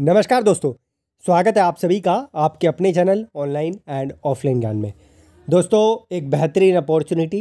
नमस्कार दोस्तों स्वागत है आप सभी का आपके अपने चैनल ऑनलाइन एंड ऑफलाइन ज्ञान में दोस्तों एक बेहतरीन opportunity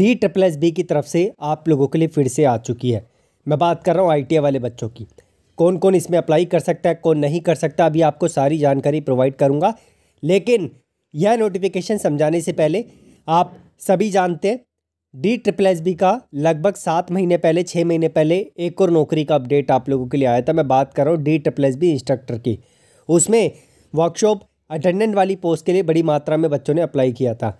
D triple S B की तरफ से आप लोगों के लिए फिर से आ चुकी है मैं बात कर रहा हूँ आई वाले बच्चों की कौन कौन इसमें अप्लाई कर सकता है कौन नहीं कर सकता अभी आपको सारी जानकारी प्रोवाइड करूँगा लेकिन यह नोटिफिकेशन समझाने से पहले आप सभी जानते हैं डी ट्रिपल एस बी का लगभग सात महीने पहले छः महीने पहले एक और नौकरी का अपडेट आप लोगों के लिए आया था मैं बात कर रहा हूँ D triple S B instructor की उसमें वर्कशॉप अटेंडेंट वाली पोस्ट के लिए बड़ी मात्रा में बच्चों ने अप्लाई किया था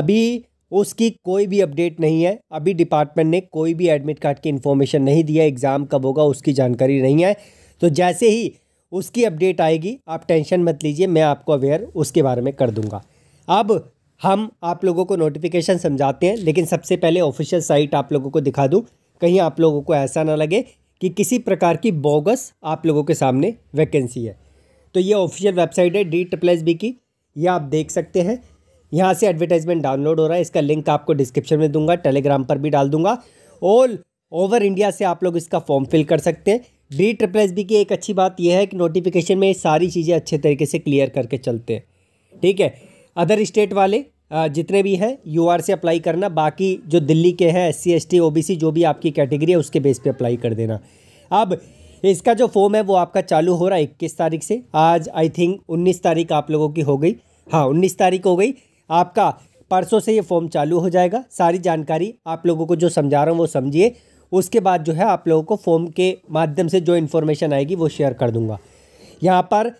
अभी उसकी कोई भी अपडेट नहीं है अभी डिपार्टमेंट ने कोई भी एडमिट कार्ड की इन्फॉर्मेशन नहीं दिया एग्ज़ाम कब होगा उसकी जानकारी नहीं है तो जैसे ही उसकी अपडेट आएगी आप टेंशन मत लीजिए मैं आपको अवेयर उसके बारे में कर दूंगा अब हम आप लोगों को नोटिफिकेशन समझाते हैं लेकिन सबसे पहले ऑफिशियल साइट आप लोगों को दिखा दूँ कहीं आप लोगों को ऐसा ना लगे कि किसी प्रकार की बोगस आप लोगों के सामने वैकेंसी है तो ये ऑफिशियल वेबसाइट है डी ट्रिपल एस बी की ये आप देख सकते हैं यहाँ से एडवर्टाइजमेंट डाउनलोड हो रहा है इसका लिंक आपको डिस्क्रिप्शन में दूंगा टेलीग्राम पर भी डाल दूंगा ऑल ओवर इंडिया से आप लोग इसका फॉर्म फिल कर सकते हैं डी ट्रिपल एस बी की एक अच्छी बात यह है कि नोटिफिकेशन में सारी चीज़ें अच्छे तरीके से क्लियर करके चलते हैं ठीक है अदर स्टेट वाले जितने भी हैं यू से अप्लाई करना बाकी जो दिल्ली के हैं एस सी एस टी जो भी आपकी कैटेगरी है उसके बेस पे अप्लाई कर देना अब इसका जो फॉर्म है वो आपका चालू हो रहा है इक्कीस तारीख से आज आई थिंक उन्नीस तारीख आप लोगों की हो गई हाँ उन्नीस तारीख हो गई आपका परसों से ये फॉर्म चालू हो जाएगा सारी जानकारी आप लोगों को जो समझा रहा हूँ वो समझिए उसके बाद जो है आप लोगों को फॉर्म के माध्यम से जो इन्फॉर्मेशन आएगी वो शेयर कर दूँगा यहाँ पर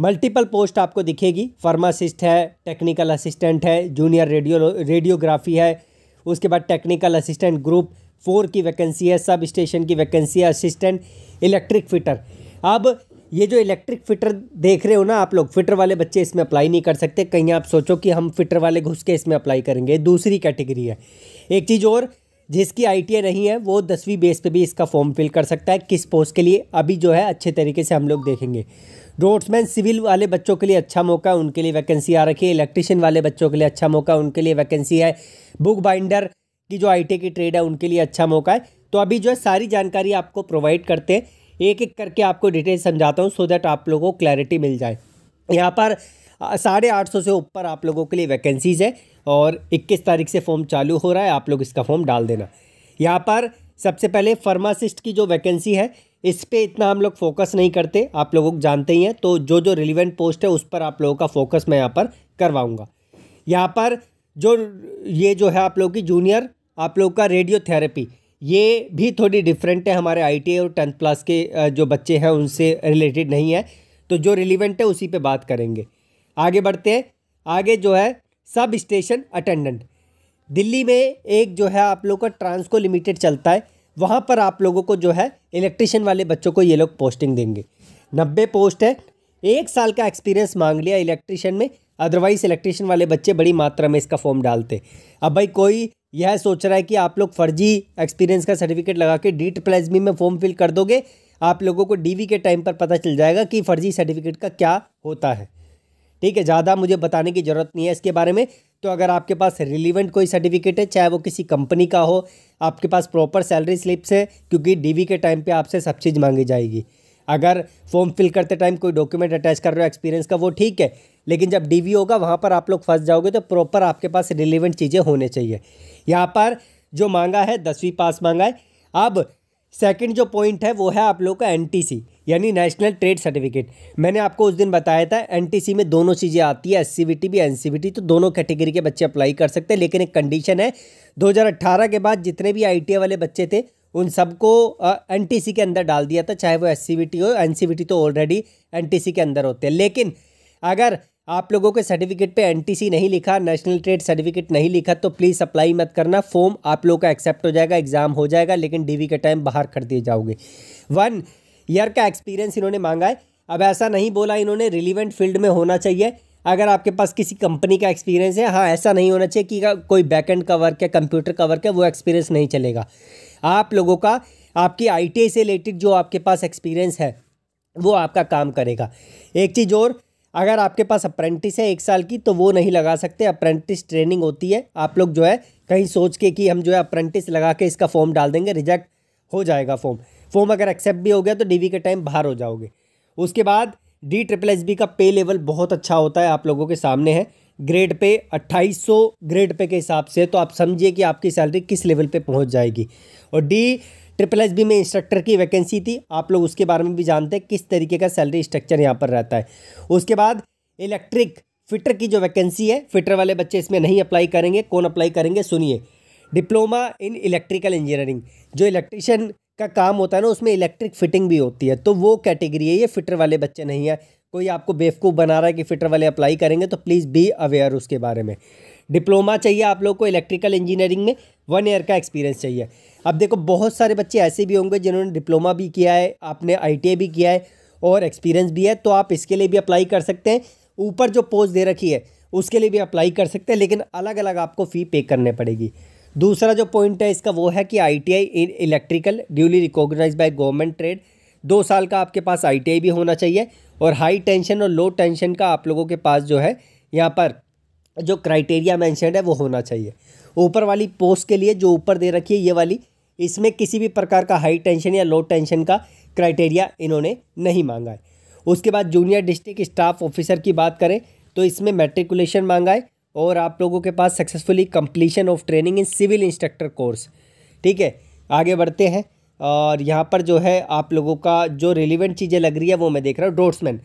मल्टीपल पोस्ट आपको दिखेगी फार्मासिस्ट है टेक्निकल असिस्टेंट है जूनियर रेडियो रेडियोग्राफी है उसके बाद टेक्निकल असिस्टेंट ग्रुप फोर की वैकेंसी है सब स्टेशन की वैकेंसी है असिस्टेंट इलेक्ट्रिक फिटर अब ये जो इलेक्ट्रिक फिटर देख रहे हो ना आप लोग फिटर वाले बच्चे इसमें अप्लाई नहीं कर सकते कहीं आप सोचो कि हम फिटर वाले घुस के इसमें अप्लाई करेंगे दूसरी कैटेगरी है एक चीज़ और जिसकी आई नहीं है वो दसवीं बेस पे भी इसका फॉर्म फिल कर सकता है किस पोस्ट के लिए अभी जो है अच्छे तरीके से हम लोग देखेंगे रोड्समैन सिविल वाले बच्चों के लिए अच्छा मौका है उनके लिए वैकेंसी आ रखी है इलेक्ट्रिशियन वाले बच्चों के लिए अच्छा मौका उनके लिए वैकेंसी है बुक बाइंडर अच्छा की जो आई की ट्रेड है उनके लिए अच्छा मौका है तो अभी जो है सारी जानकारी आपको प्रोवाइड करते हैं एक एक करके आपको डिटेल समझाता हूँ सो दैट आप लोगों को क्लैरिटी मिल जाए यहाँ पर साढ़े आठ सौ से ऊपर आप लोगों के लिए वैकेंसीज़ है और इक्कीस तारीख से फॉर्म चालू हो रहा है आप लोग इसका फॉर्म डाल देना यहाँ पर सबसे पहले फार्मासिस्ट की जो वैकेंसी है इस पर इतना हम लोग फोकस नहीं करते आप लोगों को जानते ही हैं तो जो जो रिलीवेंट पोस्ट है उस पर आप लोगों का फोकस मैं यहाँ पर करवाऊँगा यहाँ पर जो ये जो है आप लोगों की जूनियर आप लोगों का रेडियो थेरेपी ये भी थोड़ी डिफरेंट है हमारे आई और टेंथ क्लास के जो बच्चे हैं उनसे रिलेटेड नहीं है तो जो रिलीवेंट है उसी पर बात करेंगे आगे बढ़ते हैं आगे जो है सब स्टेशन अटेंडेंट दिल्ली में एक जो है आप लोग का ट्रांसको लिमिटेड चलता है वहाँ पर आप लोगों को जो है इलेक्ट्रिशियन वाले बच्चों को ये लोग पोस्टिंग देंगे नब्बे पोस्ट है एक साल का एक्सपीरियंस मांग लिया इलेक्ट्रिशियन में अदरवाइज इलेक्ट्रिशियन वाले बच्चे बड़ी मात्रा में इसका फॉर्म डालते अब भाई कोई यह सोच रहा है कि आप लोग फर्जी एक्सपीरियंस का सर्टिफिकेट लगा के डी प्लेजमी में फॉर्म फिल कर दोगे आप लोगों को वी के टाइम पर पता चल जाएगा कि फर्जी सर्टिफिकेट का क्या होता है ठीक है ज़्यादा मुझे बताने की ज़रूरत नहीं है इसके बारे में तो अगर आपके पास रिलीवेंट कोई सर्टिफिकेट है चाहे वो किसी कंपनी का हो आपके पास प्रॉपर सैलरी स्लिप्स है क्योंकि डी के टाइम पर आपसे सब चीज़ मांगी जाएगी अगर फॉर्म फिल करते टाइम कोई डॉक्यूमेंट अटैच कर रहे हो एक्सपीरियंस का वो ठीक है लेकिन जब डीवी होगा वहाँ पर आप लोग फंस जाओगे तो प्रॉपर आपके पास रिलेवेंट चीज़ें होने चाहिए यहाँ पर जो मांगा है दसवीं पास मांगा है अब सेकंड जो पॉइंट है वो है आप लोग का एनटीसी यानी नेशनल ट्रेड सर्टिफिकेट मैंने आपको उस दिन बताया था एनटीसी में दोनों चीज़ें आती है एस भी एन तो दोनों कैटेगरी के बच्चे अप्लाई कर सकते हैं लेकिन एक कंडीशन है 2018 के बाद जितने भी आई वाले बच्चे थे उन सबको एन के अंदर डाल दिया था चाहे वो एस हो एन तो ऑलरेडी एन के अंदर होते हैं लेकिन अगर आप लोगों के सर्टिफिकेट पे एनटीसी नहीं लिखा नेशनल ट्रेड सर्टिफिकेट नहीं लिखा तो प्लीज़ अप्लाई मत करना फॉर्म आप लोगों का एक्सेप्ट हो जाएगा एग्ज़ाम हो जाएगा लेकिन डीवी के टाइम बाहर कर दिए जाओगे वन ईयर का एक्सपीरियंस इन्होंने मांगा है अब ऐसा नहीं बोला इन्होंने रिलीवेंट फील्ड में होना चाहिए अगर आपके पास किसी कंपनी का एक्सपीरियंस है हाँ ऐसा नहीं होना चाहिए कि कोई बैकएंड का वर्क है कंप्यूटर का वर्क है वो एक्सपीरियंस नहीं चलेगा आप लोगों का आपकी आई से रिलेटेड जो आपके पास एक्सपीरियंस है वो आपका काम करेगा एक चीज़ और अगर आपके पास अप्रेंटिस है एक साल की तो वो नहीं लगा सकते अप्रेंटिस ट्रेनिंग होती है आप लोग जो है कहीं सोच के कि हम जो है अप्रेंटिस लगा के इसका फॉर्म डाल देंगे रिजेक्ट हो जाएगा फॉर्म फॉर्म अगर एक्सेप्ट भी हो गया तो डीवी के टाइम बाहर हो जाओगे उसके बाद डी ट्रिपल एस बी का पे लेवल बहुत अच्छा होता है आप लोगों के सामने है ग्रेड पे 2800 ग्रेड पे के हिसाब से तो आप समझिए कि आपकी सैलरी किस लेवल पे पहुंच जाएगी और डी ट्रिपल एस बी में इंस्ट्रक्टर की वैकेंसी थी आप लोग उसके बारे में भी जानते हैं किस तरीके का सैलरी स्ट्रक्चर यहाँ पर रहता है उसके बाद इलेक्ट्रिक फिटर की जो वैकेंसी है फिटर वाले बच्चे इसमें नहीं अप्लाई करेंगे कौन अप्लाई करेंगे सुनिए डिप्लोमा इन इलेक्ट्रिकल इंजीनियरिंग जो इलेक्ट्रिशियन का काम होता है ना उसमें इलेक्ट्रिक फिटिंग भी होती है तो वो कैटेगरी है ये फिटर वाले बच्चे नहीं है कोई आपको बेवकूफ़ बना रहा है कि फिटर वाले अप्लाई करेंगे तो प्लीज़ बी अवेयर उसके बारे में डिप्लोमा चाहिए आप लोग को इलेक्ट्रिकल इंजीनियरिंग में वन ईयर का एक्सपीरियंस चाहिए अब देखो बहुत सारे बच्चे ऐसे भी होंगे जिन्होंने डिप्लोमा भी किया है आपने आई भी किया है और एक्सपीरियंस भी है तो आप इसके लिए भी अप्लाई कर सकते हैं ऊपर जो पोस्ट दे रखी है उसके लिए भी अप्लाई कर सकते हैं लेकिन अलग अलग आपको फ़ी पे करने पड़ेगी दूसरा जो पॉइंट है इसका वो है कि ITI in electrical duly recognize by government trade दो साल का आपके पास आईटीआई भी होना चाहिए और हाई टेंशन और लो टेंशन का आप लोगों के पास जो है यहाँ पर जो क्राइटेरिया मैंशन है वो होना चाहिए ऊपर वाली पोस्ट के लिए जो ऊपर दे रखी है ये वाली इसमें किसी भी प्रकार का हाई टेंशन या लो टेंशन का क्राइटेरिया इन्होंने नहीं मांगा है उसके बाद जूनियर डिस्ट्रिक्ट स्टाफ ऑफिसर की बात करें तो इसमें मेट्रिकुलेशन मांगा है और आप लोगों के पास successfully completion of training in civil instructor course ठीक है आगे बढ़ते हैं और यहाँ पर जो है आप लोगों का जो रिलीवेंट चीज़ें लग रही है वो मैं देख रहा हूँ डोट्समैन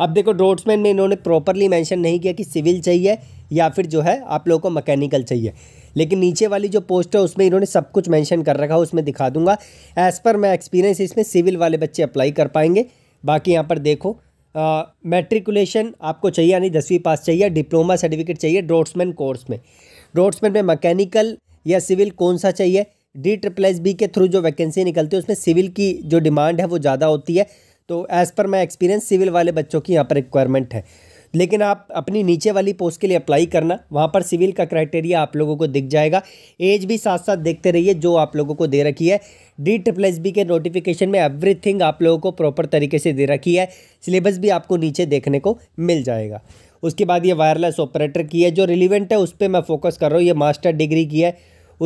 अब देखो ड्रोट्समैन में इन्होंने प्रॉपरली मेंशन नहीं किया कि सिविल चाहिए या फिर जो है आप लोगों को मैकेनिकल चाहिए लेकिन नीचे वाली जो पोस्ट है उसमें इन्होंने सब कुछ मेंशन कर रखा है उसमें दिखा दूंगा एज़ पर माई एक्सपीरियंस इसमें सिविल वाले बच्चे अप्लाई कर पाएंगे बाकी यहाँ पर देखो मेट्रिकुलेशन आपको चाहिए यानी दसवीं पास चाहिए डिप्लोमा सर्टिफिकेट चाहिए ड्रोट्समैन कोर्स में ड्रोट्समैन में मैकेनिकल या सिविल कौन सा चाहिए डी ट्रिपल एस बी के थ्रू जो वैकेंसी निकलती है उसमें सिविल की जो डिमांड है वो ज़्यादा होती है तो as per my experience civil वाले बच्चों की यहाँ पर रिक्वायरमेंट है लेकिन आप अपनी नीचे वाली पोस्ट के लिए अप्लाई करना वहाँ पर सिविल का क्राइटेरिया आप लोगों को दिख जाएगा एज भी साथ साथ देखते रहिए जो आप लोगों को दे रखी है डी ट्रिपल एस बी के नोटिफिकेशन में एवरीथिंग आप लोगों को प्रॉपर तरीके से दे रखी है सिलेबस भी आपको नीचे देखने को मिल जाएगा उसके बाद ये वायरलेस ऑपरेटर की है जो रिलीवेंट है उस पर मैं फोकस कर रहा हूँ ये मास्टर डिग्री की है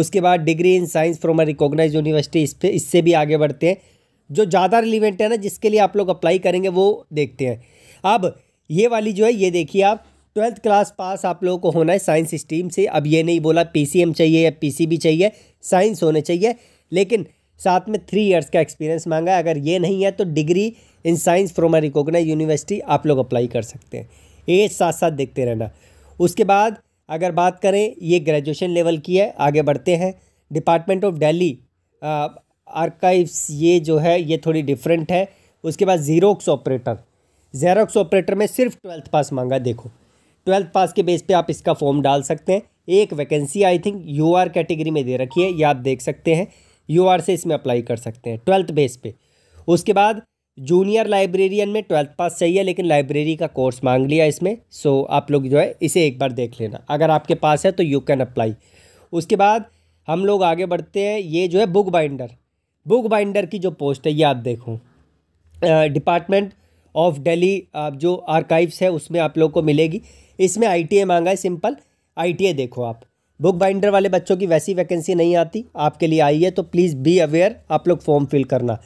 उसके बाद degree in science from a recognize university इस पर इससे भी आगे बढ़ते हैं जो ज़्यादा रिलीवेंट है ना जिसके लिए आप लोग अप्लाई करेंगे वो देखते हैं अब ये वाली जो है ये देखिए आप ट्वेल्थ क्लास पास आप लोगों को होना है साइंस स्ट्रीम से अब ये नहीं बोला पीसीएम चाहिए या पीसीबी चाहिए साइंस होने चाहिए लेकिन साथ में थ्री इयर्स का एक्सपीरियंस मांगा है अगर ये नहीं है तो degree in science from a recognize university आप लोग अप्लाई कर सकते हैं एज साथ साथ देखते रहना उसके बाद अगर बात करें ये ग्रेजुएशन लेवल की है आगे बढ़ते हैं डिपार्टमेंट ऑफ डेली आर्काइव्स ये जो है ये थोड़ी डिफरेंट है उसके बाद जीरोक्स ऑपरेटर जेरोक्स ऑपरेटर में सिर्फ ट्वेल्थ पास मांगा देखो ट्वेल्थ पास के बेस पे आप इसका फॉर्म डाल सकते हैं एक vacancy I think U R category में दे रखी है ये आप देख सकते हैं यू आर से इसमें अप्लाई कर सकते हैं ट्वेल्थ बेस पे उसके बाद जूनियर लाइब्रेरियन में ट्वेल्थ पास चाहिए लेकिन लाइब्रेरी का कोर्स मांग लिया इसमें सो आप लोग जो है इसे एक बार देख लेना अगर आपके पास है तो यू कैन अप्लाई उसके बाद हम लोग आगे बढ़ते हैं ये जो है बुक बाइंडर बुक बाइंडर की जो पोस्ट है ये आप देखो डिपार्टमेंट ऑफ डेली आप जो आर्काइव्स है उसमें आप लोग को मिलेगी इसमें आई मांगा है सिंपल आई देखो आप बुक बाइंडर वाले बच्चों की वैसी वैकेंसी नहीं आती आपके लिए आई है तो प्लीज़ बी अवेयर आप लोग फॉर्म फिल करना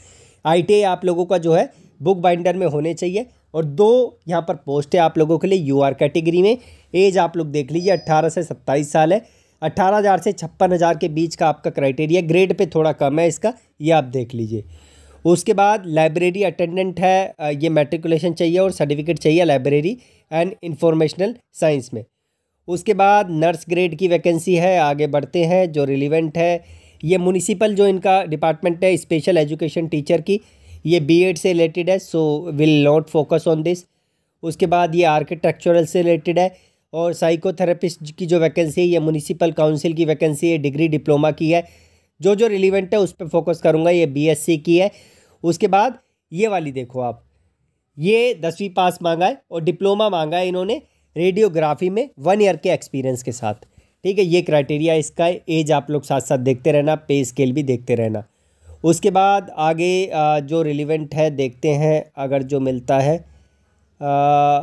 आई आप लोगों का जो है बुक बाइंडर में होने चाहिए और दो यहाँ पर पोस्ट है आप लोगों के लिए यू आर कैटेगरी में एज आप लोग देख लीजिए अट्ठारह से सत्ताईस साल है अट्ठारह हज़ार से छप्पन हज़ार के बीच का आपका क्राइटेरिया ग्रेड पे थोड़ा कम है इसका ये आप देख लीजिए उसके बाद लाइब्रेरी अटेंडेंट है ये मेट्रिकुलेशन चाहिए और सर्टिफिकेट चाहिए लाइब्रेरी एंड इंफॉर्मेशनल साइंस में उसके बाद नर्स ग्रेड की वैकेंसी है आगे बढ़ते हैं जो रिलीवेंट है ये म्यूनिसिपल जो इनका डिपार्टमेंट है स्पेशल एजुकेशन टीचर की ये एड से रिलेटेड है so will not focus on this उसके बाद ये आर्किटेक्चरल से रिलेटेड है और साइकोथेरेपिस्ट की जो वैकेंसी है या म्यूनिसिपल काउंसिल की वैकेंसी है डिग्री डिप्लोमा की है जो जो रिलीवेंट है उस पर फोकस करूँगा ये बी की है उसके बाद ये वाली देखो आप ये दसवीं पास मांगा है और डिप्लोमा मांगा है इन्होंने रेडियोग्राफी में वन ईयर के एक्सपीरियंस के साथ ठीक है ये क्राइटेरिया इसका एज आप लोग साथ साथ देखते रहना पे स्केल भी देखते रहना उसके बाद आगे जो रिलीवेंट है देखते हैं अगर जो मिलता है आ,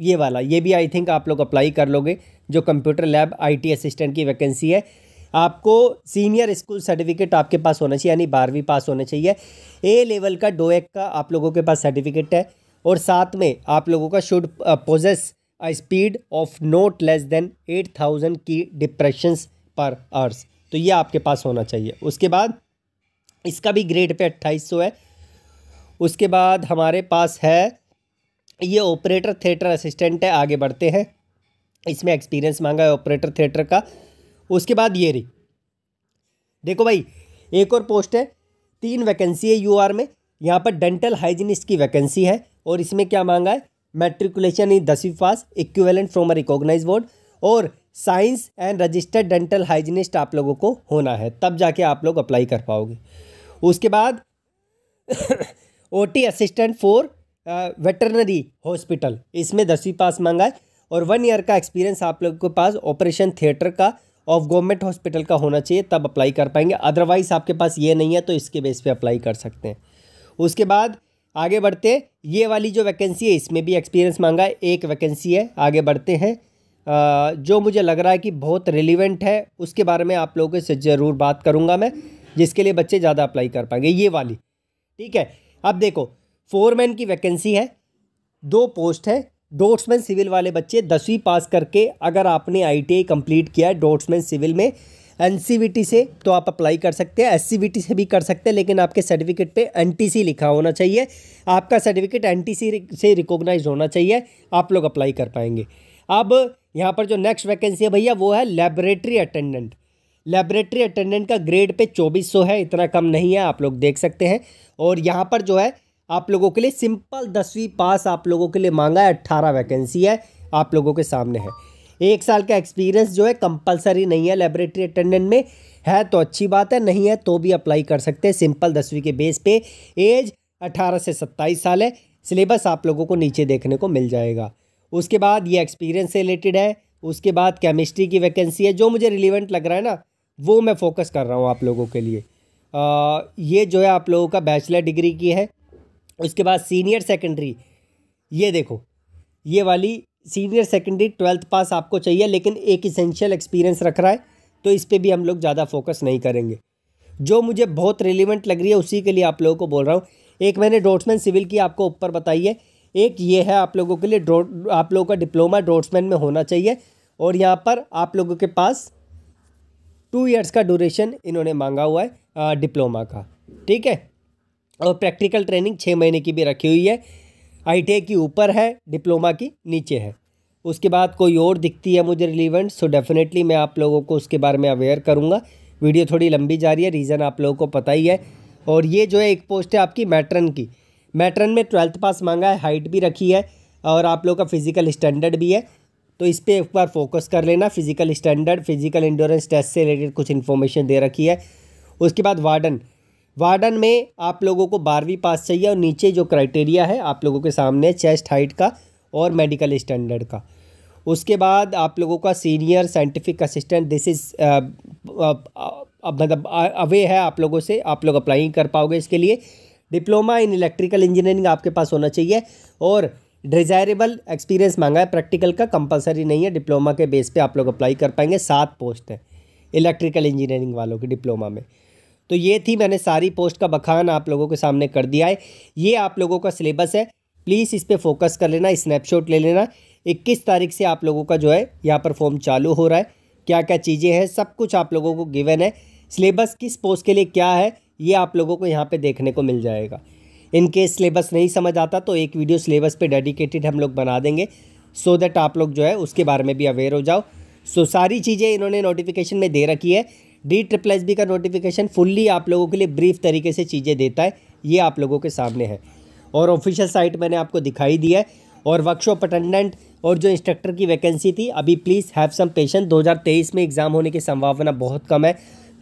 ये वाला ये भी आई थिंक आप लोग अप्लाई कर लोगे जो कंप्यूटर लैब आईटी असिस्टेंट की वैकेंसी है आपको सीनियर स्कूल सर्टिफिकेट आपके पास होना चाहिए यानी बारहवीं पास होना चाहिए ए लेवल का डोएक का आप लोगों के पास सर्टिफिकेट है और साथ में आप लोगों का should possess a speed of not less than eight thousand की डिप्रेशन पर आवर्स तो ये आपके पास होना चाहिए उसके बाद इसका भी ग्रेड पे अट्ठाईस सौ है उसके बाद हमारे पास है ये ऑपरेटर थिएटर असिस्टेंट है आगे बढ़ते हैं इसमें एक्सपीरियंस मांगा है ऑपरेटर थिएटर का उसके बाद ये रही देखो भाई एक और पोस्ट है तीन वैकेंसी है यू आर में यहाँ पर डेंटल हाइजीनिस्ट की वैकेंसी है और इसमें क्या मांगा है मेट्रिकुलेशन इन दसवीं pass equivalent from a recognize board और science and registered dental hygienist आप लोगों को होना है तब जाके आप लोग अप्लाई कर पाओगे उसके बाद O T assistant for veterinary hospital इसमें दसवीं पास मांगा है और वन ईयर का एक्सपीरियंस आप लोगों के पास ऑपरेशन थिएटर का ऑफ गवर्नमेंट हॉस्पिटल का होना चाहिए तब अप्लाई कर पाएंगे अदरवाइज आपके पास ये नहीं है तो इसके बेस पे अप्लाई कर सकते हैं उसके बाद आगे बढ़ते ये वाली जो वैकेंसी है इसमें भी एक्सपीरियंस मांगा है एक वैकेंसी है आगे बढ़ते हैं जो मुझे लग रहा है कि बहुत रिलीवेंट है उसके बारे में आप लोगों से ज़रूर बात करूँगा मैं जिसके लिए बच्चे ज़्यादा अप्लाई कर पाएंगे ये वाली ठीक है अब देखो फोरमैन की वैकेंसी है दो पोस्ट है डोट्समैन सिविल वाले बच्चे दसवीं पास करके अगर आपने आई कंप्लीट किया है डोट्समैन सिविल में एन से तो आप अप्लाई कर सकते हैं एस से भी कर सकते हैं लेकिन आपके सर्टिफिकेट पे एन लिखा होना चाहिए आपका सर्टिफिकेट एन से रिकॉग्नाइज होना चाहिए आप लोग अप्लाई कर पाएंगे अब यहाँ पर जो नेक्स्ट वैकेंसी है भैया वो है लेबोरेटरी अटेंडेंट लेबोरेटरी अटेंडेंट का ग्रेड पे सौ है इतना कम नहीं है आप लोग देख सकते हैं और यहाँ पर जो है आप लोगों के लिए सिंपल दसवीं पास आप लोगों के लिए मांगा है अट्ठारह वैकेंसी है आप लोगों के सामने है एक साल का एक्सपीरियंस जो है कंपलसरी नहीं है लेबोरेटरी अटेंडेंट में है तो अच्छी बात है नहीं है तो भी अप्लाई कर सकते हैं सिंपल दसवीं के बेस पे एज अट्ठारह से सत्ताईस साल है सिलेबस आप लोगों को नीचे देखने को मिल जाएगा उसके बाद ये एक्सपीरियंस से रिलेटेड है उसके बाद केमिस्ट्री की वैकेंसी है जो मुझे रिलीवेंट लग रहा है ना वो मैं फोकस कर रहा हूँ आप लोगों के लिए आ, ये जो है आप लोगों का बैचलर डिग्री की है उसके बाद सीनियर सेकेंडरी ये देखो ये वाली सीनियर सेकेंडरी ट्वेल्थ पास आपको चाहिए लेकिन एक इसेंशियल एक्सपीरियंस रख रहा है तो इस पर भी हम लोग ज़्यादा फोकस नहीं करेंगे जो मुझे बहुत रिलीवेंट लग रही है उसी के लिए आप लोगों को बोल रहा हूँ एक मैंने डोट्समैन सिविल की आपको ऊपर बताई है एक ये है आप लोगों के लिए आप लोगों का डिप्लोमा डोट्समैन में होना चाहिए और यहाँ पर आप लोगों के पास टू इयर्स का ड्यूरेशन इन्होंने मांगा हुआ है डिप्लोमा का ठीक है और प्रैक्टिकल ट्रेनिंग छः महीने की भी रखी हुई है आई की ऊपर है डिप्लोमा की नीचे है उसके बाद कोई और दिखती है मुझे रिलीवेंट सो डेफिनेटली मैं आप लोगों को उसके बारे में अवेयर करूँगा वीडियो थोड़ी लंबी जा रही है रीज़न आप लोगों को पता ही है और ये जो है एक पोस्ट है आपकी मैट्रन की मैट्रन में ट्वेल्थ पास मांगा है हाइट भी रखी है और आप लोगों का फिज़िकल स्टैंडर्ड भी है तो इस पर एक बार फोकस कर लेना physical standard physical endurance test से रिलेटेड कुछ इन्फॉर्मेशन दे रखी है उसके बाद वार्डन वार्डन में आप लोगों को बारहवीं पास चाहिए और नीचे जो क्राइटेरिया है आप लोगों के सामने चेस्ट हाइट का और मेडिकल स्टैंडर्ड का उसके बाद आप लोगों का senior scientific assistant this is uh, uh, uh, मतलब अवे है आप लोगों से आप लोग अप्लाई कर पाओगे इसके लिए डिप्लोमा इन इलेक्ट्रिकल इंजीनियरिंग आपके पास होना चाहिए और डिज़ायरेबल एक्सपीरियंस मांगा है प्रैक्टिकल का कंपलसरी नहीं है डिप्लोमा के बेस पे आप लोग अप्लाई कर पाएंगे सात पोस्ट हैं इलेक्ट्रिकल इंजीनियरिंग वालों के डिप्लोमा में तो ये थी मैंने सारी पोस्ट का बखान आप लोगों के सामने कर दिया है ये आप लोगों का सिलेबस है प्लीज़ इस पर फोकस कर लेना स्नैपशॉट ले लेना इक्कीस तारीख से आप लोगों का जो है यहाँ पर फॉर्म चालू हो रहा है क्या क्या चीज़ें हैं सब कुछ आप लोगों को गिवन है सिलेबस किस पोस्ट के लिए क्या है ये आप लोगों को यहाँ पे देखने को मिल जाएगा इनकेस सिलेबस नहीं समझ आता तो एक वीडियो सिलेबस पे डेडिकेटेड हम लोग बना देंगे सो so दैट आप लोग जो है उसके बारे में भी अवेयर हो जाओ सो so सारी चीज़ें इन्होंने नोटिफिकेशन में दे रखी है डी ट्रिपल एस बी का नोटिफिकेशन फुल्ली आप लोगों के लिए ब्रीफ तरीके से चीज़ें देता है ये आप लोगों के सामने है और ऑफिशियल साइट मैंने आपको दिखाई दिया है और वर्कशॉप अटेंडेंट और जो इंस्ट्रक्टर की वैकेंसी थी अभी प्लीज़ हैव सम पेशेंट 2023 में एग्ज़ाम होने की संभावना बहुत कम है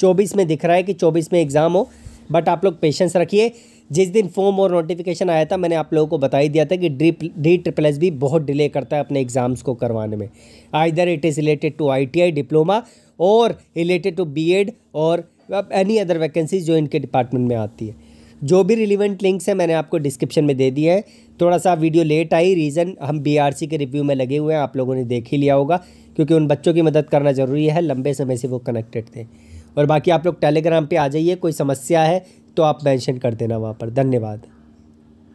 24 में दिख रहा है कि 24 में एग्ज़ाम हो बट आप लोग पेशेंस रखिए जिस दिन फॉर्म और नोटिफिकेशन आया था मैंने आप लोगों को बता ही दिया था कि D D triple S B बहुत डिले करता है अपने एग्ज़ाम्स को करवाने में either it is related to I T I diploma और रिलेटेड टू एड और एनी अदर वैकेंसीज जो इनके डिपार्टमेंट में आती है जो भी रिलीवेंट लिंक्स हैं मैंने आपको डिस्क्रिप्शन में दे दिया है थोड़ा सा वीडियो लेट आई रीज़न हम बीआरसी के रिव्यू में लगे हुए हैं आप लोगों ने देख ही लिया होगा क्योंकि उन बच्चों की मदद करना ज़रूरी है लंबे समय से वो कनेक्टेड थे और बाकी आप लोग टेलीग्राम पर आ जाइए कोई समस्या है तो आप मैंशन कर देना वहाँ पर धन्यवाद